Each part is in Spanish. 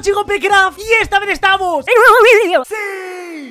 Chico Pecraft y esta vez estamos en un nuevo vídeo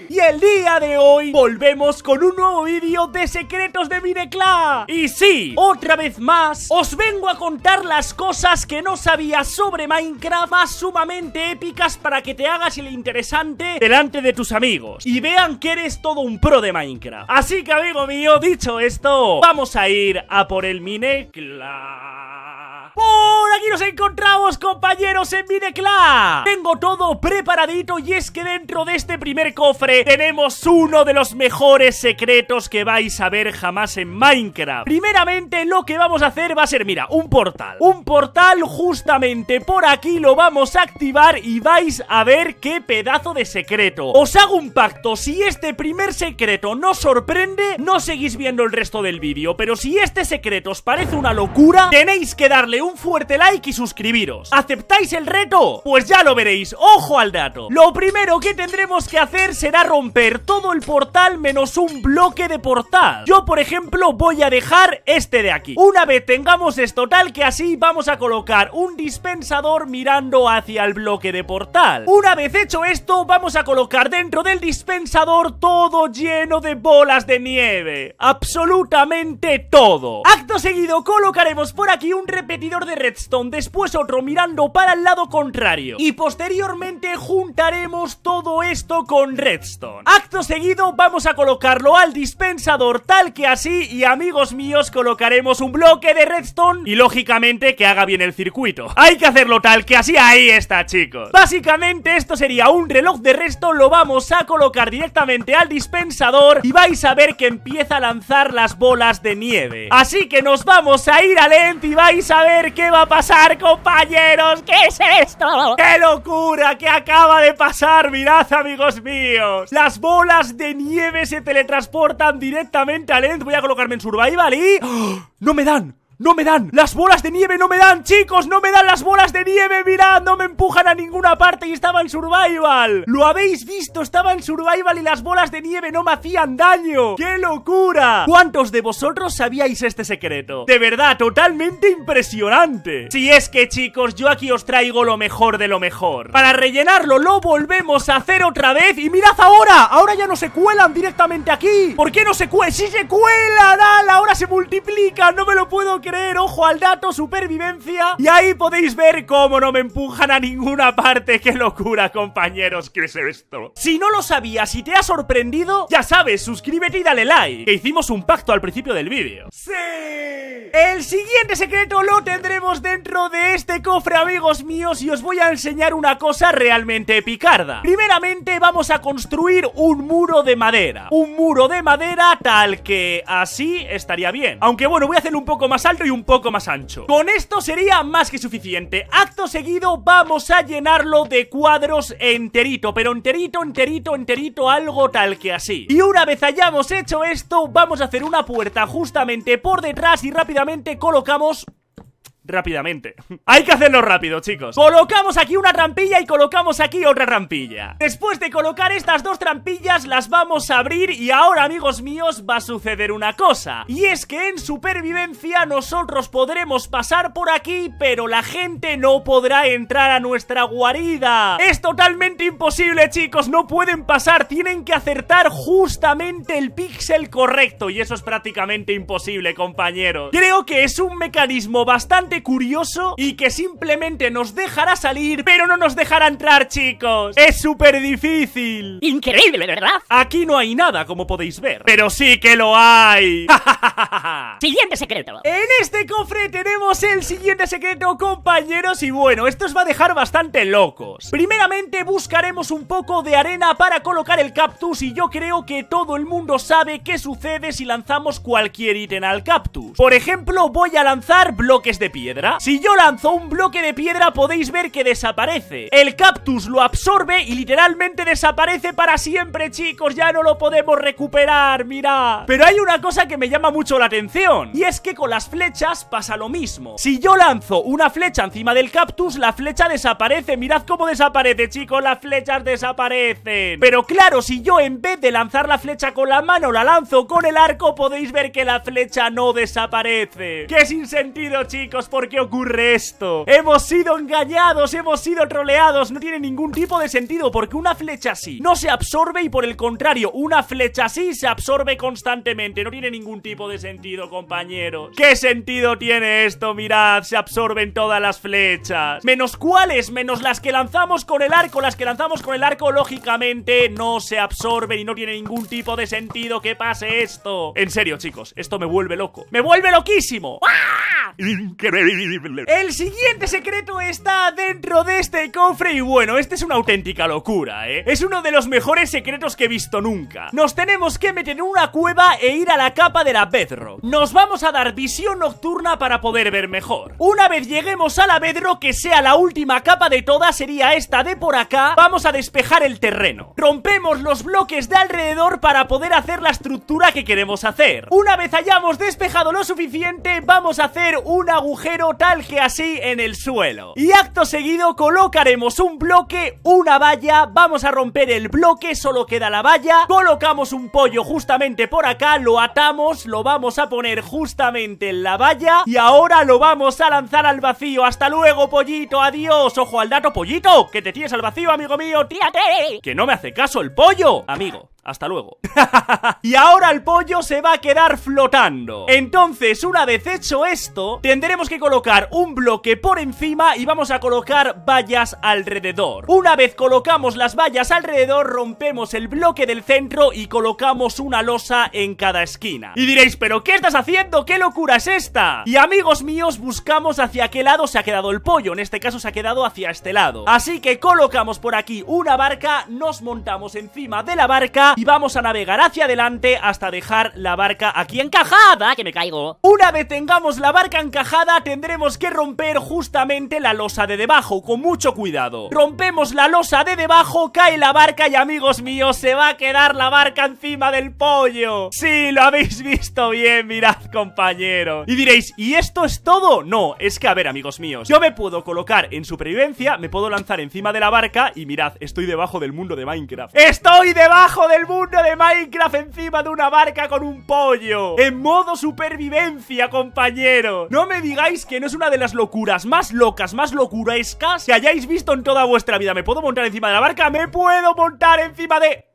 Y el día de hoy volvemos con un nuevo vídeo de secretos de Minecla Y sí, otra vez más os vengo a contar las cosas que no sabía sobre Minecraft Más sumamente épicas para que te hagas el interesante delante de tus amigos Y vean que eres todo un pro de Minecraft Así que amigo mío, dicho esto, vamos a ir a por el Minecla ¡Oh! aquí nos encontramos, compañeros, en minecla Tengo todo preparadito y es que dentro de este primer cofre tenemos uno de los mejores secretos que vais a ver jamás en Minecraft. Primeramente, lo que vamos a hacer va a ser, mira, un portal. Un portal justamente por aquí lo vamos a activar y vais a ver qué pedazo de secreto. Os hago un pacto, si este primer secreto no sorprende, no seguís viendo el resto del vídeo. Pero si este secreto os parece una locura, tenéis que darle un fuerte like y suscribiros. ¿Aceptáis el reto? Pues ya lo veréis, ojo al dato. Lo primero que tendremos que hacer será romper todo el portal menos un bloque de portal. Yo, por ejemplo, voy a dejar este de aquí. Una vez tengamos esto tal que así, vamos a colocar un dispensador mirando hacia el bloque de portal. Una vez hecho esto, vamos a colocar dentro del dispensador todo lleno de bolas de nieve. Absolutamente todo. Acto seguido, colocaremos por aquí un repetidor de redstone después otro mirando para el lado contrario. Y posteriormente juntaremos todo esto con redstone. Acto seguido vamos a colocarlo al dispensador tal que así y amigos míos colocaremos un bloque de redstone y lógicamente que haga bien el circuito. Hay que hacerlo tal que así ahí está chicos. Básicamente esto sería un reloj de redstone, lo vamos a colocar directamente al dispensador y vais a ver que empieza a lanzar las bolas de nieve. Así que nos vamos a ir a Lent y vais a ver qué va a pasar compañeros? ¿Qué es esto? ¡Qué locura que acaba de pasar! Mirad, amigos míos. Las bolas de nieve se teletransportan directamente al End. Voy a colocarme en Survival y... ¡Oh! ¡No me dan! ¡No me dan! ¡Las bolas de nieve no me dan, chicos! ¡No me dan las bolas de nieve! ¡Mirad! ¡No me empujan a ninguna parte! ¡Y estaba en Survival! ¡Lo habéis visto! ¡Estaba en Survival y las bolas de nieve no me hacían daño! ¡Qué locura! ¿Cuántos de vosotros sabíais este secreto? De verdad, totalmente impresionante. Si es que, chicos, yo aquí os traigo lo mejor de lo mejor. Para rellenarlo lo volvemos a hacer otra vez y mirad ahora, ahora ya no se cuelan directamente aquí. ¿Por qué no se cuelan? ¡Sí se cuelan! Ahora se multiplica, no me lo puedo creer ojo al dato, supervivencia. Y ahí podéis ver cómo no me empujan a ninguna parte. ¡Qué locura, compañeros! ¿Qué es esto? Si no lo sabías y te ha sorprendido, ya sabes, suscríbete y dale like. Que hicimos un pacto al principio del vídeo. ¡Sí! El siguiente secreto lo tendremos dentro de este cofre, amigos míos, y os voy a enseñar una cosa realmente picarda. Primeramente vamos a construir un muro de madera. Un muro de madera tal que así estaría bien. Aunque bueno, voy a hacerlo un poco más alto y un poco más ancho Con esto sería más que suficiente Acto seguido vamos a llenarlo de cuadros enterito Pero enterito, enterito, enterito, algo tal que así Y una vez hayamos hecho esto Vamos a hacer una puerta justamente por detrás Y rápidamente colocamos rápidamente. Hay que hacerlo rápido, chicos. Colocamos aquí una trampilla y colocamos aquí otra trampilla. Después de colocar estas dos trampillas, las vamos a abrir y ahora, amigos míos, va a suceder una cosa. Y es que en supervivencia nosotros podremos pasar por aquí, pero la gente no podrá entrar a nuestra guarida. Es totalmente imposible, chicos. No pueden pasar. Tienen que acertar justamente el píxel correcto. Y eso es prácticamente imposible, compañeros. Creo que es un mecanismo bastante curioso y que simplemente nos dejará salir, pero no nos dejará entrar, chicos. Es súper difícil. Increíble, ¿verdad? Aquí no hay nada, como podéis ver. Pero sí que lo hay. siguiente secreto. En este cofre tenemos el siguiente secreto, compañeros. Y bueno, esto os va a dejar bastante locos. Primeramente buscaremos un poco de arena para colocar el cactus y yo creo que todo el mundo sabe qué sucede si lanzamos cualquier ítem al cactus. Por ejemplo, voy a lanzar bloques de piedra si yo lanzo un bloque de piedra podéis ver que desaparece. El cactus lo absorbe y literalmente desaparece para siempre, chicos. Ya no lo podemos recuperar, mirad. Pero hay una cosa que me llama mucho la atención. Y es que con las flechas pasa lo mismo. Si yo lanzo una flecha encima del cactus, la flecha desaparece. Mirad cómo desaparece, chicos. Las flechas desaparecen. Pero claro, si yo en vez de lanzar la flecha con la mano, la lanzo con el arco, podéis ver que la flecha no desaparece. ¡Qué sin sentido, chicos! por qué ocurre esto. Hemos sido engañados, hemos sido troleados, no tiene ningún tipo de sentido porque una flecha así no se absorbe y por el contrario, una flecha así se absorbe constantemente. No tiene ningún tipo de sentido, compañeros. ¿Qué sentido tiene esto? Mirad, se absorben todas las flechas. Menos cuáles, menos las que lanzamos con el arco. Las que lanzamos con el arco, lógicamente, no se absorben y no tiene ningún tipo de sentido que pase esto. En serio, chicos, esto me vuelve loco. ¡Me vuelve loquísimo! ¡Ah! Increíble El siguiente secreto está dentro de este cofre y bueno, este es una auténtica locura, ¿eh? Es uno de los mejores secretos que he visto nunca. Nos tenemos que meter en una cueva e ir a la capa de la Bedrock. Nos vamos a dar visión nocturna para poder ver mejor. Una vez lleguemos a la Bedrock, que sea la última capa de todas, sería esta de por acá, vamos a despejar el terreno. Rompemos los bloques de alrededor para poder hacer la estructura que queremos hacer. Una vez hayamos despejado lo suficiente, vamos a hacer un agujero pero tal que así en el suelo. Y acto seguido colocaremos un bloque, una valla, vamos a romper el bloque, solo queda la valla, colocamos un pollo justamente por acá, lo atamos, lo vamos a poner justamente en la valla y ahora lo vamos a lanzar al vacío. Hasta luego, pollito, adiós. Ojo al dato, pollito, que te tienes al vacío, amigo mío, tírate. Que no me hace caso el pollo, amigo. Hasta luego. y ahora el pollo se va a quedar flotando. Entonces, una vez hecho esto, tendremos que colocar un bloque por encima y vamos a colocar vallas alrededor. Una vez colocamos las vallas alrededor, rompemos el bloque del centro y colocamos una losa en cada esquina. Y diréis, ¿pero qué estás haciendo? ¿Qué locura es esta? Y amigos míos, buscamos hacia qué lado se ha quedado el pollo. En este caso se ha quedado hacia este lado. Así que colocamos por aquí una barca, nos montamos encima de la barca y vamos a navegar hacia adelante hasta dejar la barca aquí encajada, que me caigo. Una vez tengamos la barca encajada, tendremos que romper justamente la losa de debajo, con mucho cuidado. Rompemos la losa de debajo, cae la barca y amigos míos, se va a quedar la barca encima del pollo. si lo habéis visto bien, mirad, compañero. Y diréis, ¿y esto es todo? No, es que a ver, amigos míos, yo me puedo colocar en supervivencia, me puedo lanzar encima de la barca y mirad, estoy debajo del mundo de Minecraft. ¡Estoy debajo del el mundo de Minecraft encima de una barca con un pollo. En modo supervivencia, compañero. No me digáis que no es una de las locuras más locas, más locurescas que hayáis visto en toda vuestra vida. ¿Me puedo montar encima de la barca? ¿Me puedo montar encima de...?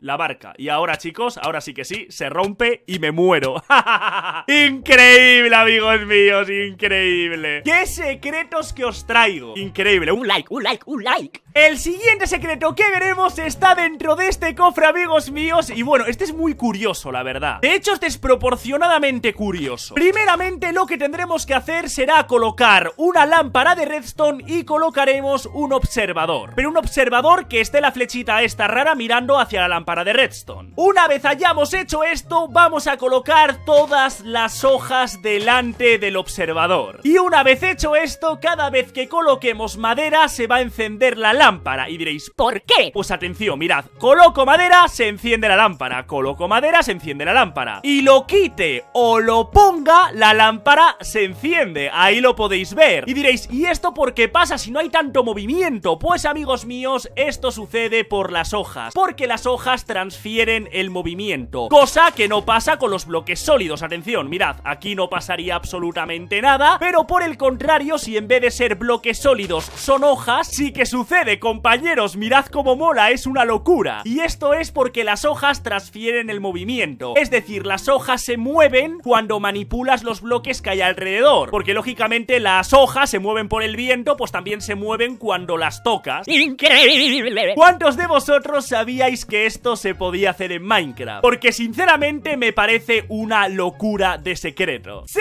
la barca. Y ahora, chicos, ahora sí que sí, se rompe y me muero. increíble, amigos míos, increíble. ¿Qué secretos que os traigo? Increíble. Un like, un like, un like. El siguiente secreto que veremos está dentro de este cofre, amigos míos Y bueno, este es muy curioso, la verdad De hecho, este es desproporcionadamente curioso Primeramente, lo que tendremos que hacer será colocar una lámpara de redstone Y colocaremos un observador Pero un observador que esté la flechita esta rara mirando hacia la lámpara de redstone Una vez hayamos hecho esto, vamos a colocar todas las hojas delante del observador Y una vez hecho esto, cada vez que coloquemos madera se va a encender la lámpara lámpara. Y diréis, ¿por qué? Pues atención, mirad, coloco madera, se enciende la lámpara. Coloco madera, se enciende la lámpara. Y lo quite o lo ponga, la lámpara se enciende. Ahí lo podéis ver. Y diréis, ¿y esto por qué pasa si no hay tanto movimiento? Pues amigos míos, esto sucede por las hojas. Porque las hojas transfieren el movimiento. Cosa que no pasa con los bloques sólidos. Atención, mirad, aquí no pasaría absolutamente nada. Pero por el contrario, si en vez de ser bloques sólidos son hojas, sí que sucede compañeros, mirad cómo mola, es una locura. Y esto es porque las hojas transfieren el movimiento. Es decir, las hojas se mueven cuando manipulas los bloques que hay alrededor. Porque lógicamente las hojas se mueven por el viento, pues también se mueven cuando las tocas. Increíble. ¿Cuántos de vosotros sabíais que esto se podía hacer en Minecraft? Porque sinceramente me parece una locura de secreto. ¡Sí!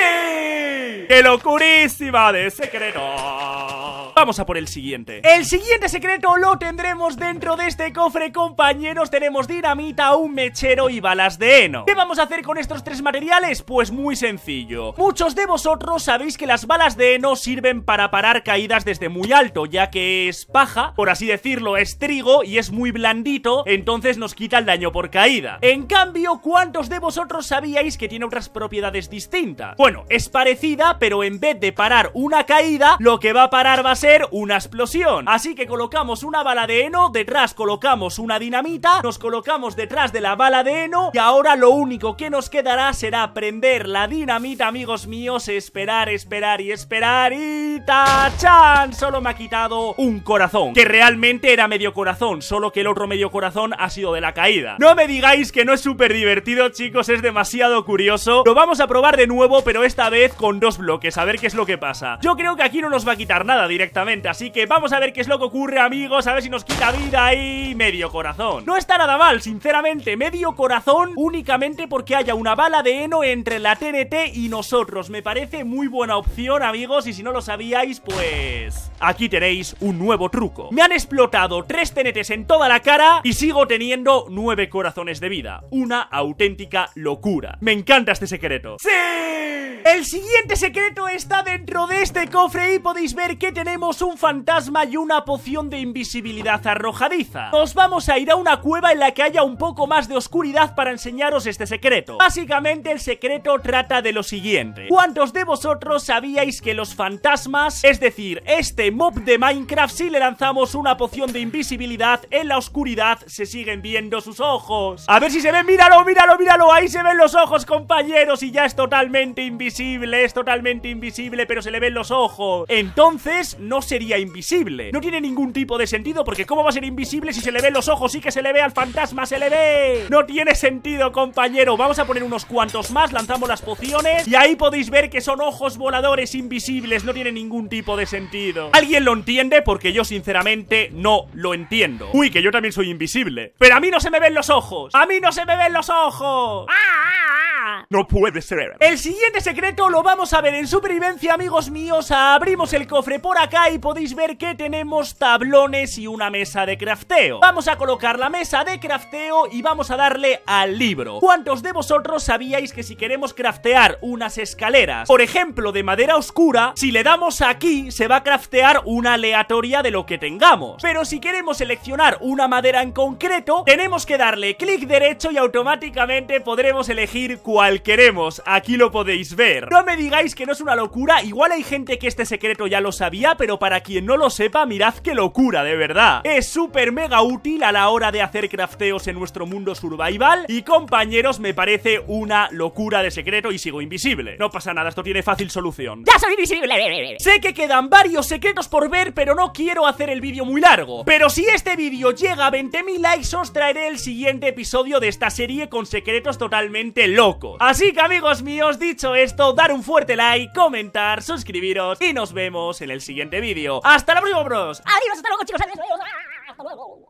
¡Qué locurísima de secreto! Vamos a por el siguiente El siguiente secreto lo tendremos dentro de este cofre, compañeros Tenemos dinamita, un mechero y balas de heno ¿Qué vamos a hacer con estos tres materiales? Pues muy sencillo Muchos de vosotros sabéis que las balas de heno sirven para parar caídas desde muy alto Ya que es paja, por así decirlo, es trigo y es muy blandito Entonces nos quita el daño por caída En cambio, ¿cuántos de vosotros sabíais que tiene otras propiedades distintas? Bueno, es parecida, pero en vez de parar una caída, lo que va a parar va a ser una explosión. Así que colocamos una bala de heno, detrás colocamos una dinamita, nos colocamos detrás de la bala de heno y ahora lo único que nos quedará será prender la dinamita, amigos míos, esperar, esperar y esperar y tachan. Solo me ha quitado un corazón, que realmente era medio corazón, solo que el otro medio corazón ha sido de la caída. No me digáis que no es súper divertido, chicos, es demasiado curioso. Lo vamos a probar de nuevo, pero esta vez con dos bloques, a ver qué es lo que pasa. Yo creo que aquí no nos va a quitar nada directamente Así que vamos a ver qué es lo que ocurre, amigos A ver si nos quita vida y medio corazón No está nada mal, sinceramente Medio corazón únicamente porque haya una bala de heno entre la TNT y nosotros Me parece muy buena opción, amigos Y si no lo sabíais, pues... Aquí tenéis un nuevo truco Me han explotado tres TNTs en toda la cara Y sigo teniendo nueve corazones de vida Una auténtica locura Me encanta este secreto ¡Sí! El siguiente secreto está dentro de este cofre Y podéis ver que tenemos un fantasma y una poción de invisibilidad arrojadiza. Nos vamos a ir a una cueva en la que haya un poco más de oscuridad para enseñaros este secreto. Básicamente el secreto trata de lo siguiente. ¿Cuántos de vosotros sabíais que los fantasmas, es decir, este mob de Minecraft, si le lanzamos una poción de invisibilidad, en la oscuridad se siguen viendo sus ojos? A ver si se ven, míralo, míralo, míralo, ahí se ven los ojos compañeros y ya es totalmente invisible, es totalmente invisible, pero se le ven los ojos. Entonces, no sería invisible. No tiene ningún tipo de sentido porque ¿cómo va a ser invisible si se le ven los ojos? y que se le ve al fantasma, se le ve. No tiene sentido, compañero. Vamos a poner unos cuantos más, lanzamos las pociones y ahí podéis ver que son ojos voladores invisibles. No tiene ningún tipo de sentido. ¿Alguien lo entiende? Porque yo sinceramente no lo entiendo. Uy, que yo también soy invisible. Pero a mí no se me ven los ojos. A mí no se me ven los ojos. Ah, ah, ah. No puede ser. El siguiente secreto lo vamos a ver en supervivencia, amigos míos. Abrimos el cofre por acá y podéis ver que tenemos tablones y una mesa de crafteo. Vamos a colocar la mesa de crafteo y vamos a darle al libro. ¿Cuántos de vosotros sabíais que si queremos craftear unas escaleras, por ejemplo de madera oscura, si le damos aquí se va a craftear una aleatoria de lo que tengamos? Pero si queremos seleccionar una madera en concreto, tenemos que darle clic derecho y automáticamente podremos elegir cual queremos. Aquí lo podéis ver. No me digáis que no es una locura, igual hay gente que este secreto ya lo sabía, pero para quien no lo sepa, mirad qué locura, de verdad. Es súper mega útil a la hora de hacer crafteos en nuestro mundo survival y compañeros, me parece una locura de secreto y sigo invisible. No pasa nada, esto tiene fácil solución. ¡Ya soy invisible! Sé que quedan varios secretos por ver, pero no quiero hacer el vídeo muy largo. Pero si este vídeo llega a 20.000 likes, os traeré el siguiente episodio de esta serie con secretos totalmente locos. Así que amigos míos, dicho esto, dar un fuerte like, comentar, suscribiros y nos vemos en el siguiente vídeo vídeo. ¡Hasta la próxima, bros! ¡Adiós, hasta luego, chicos! ¡Adiós, adiós! hasta luego!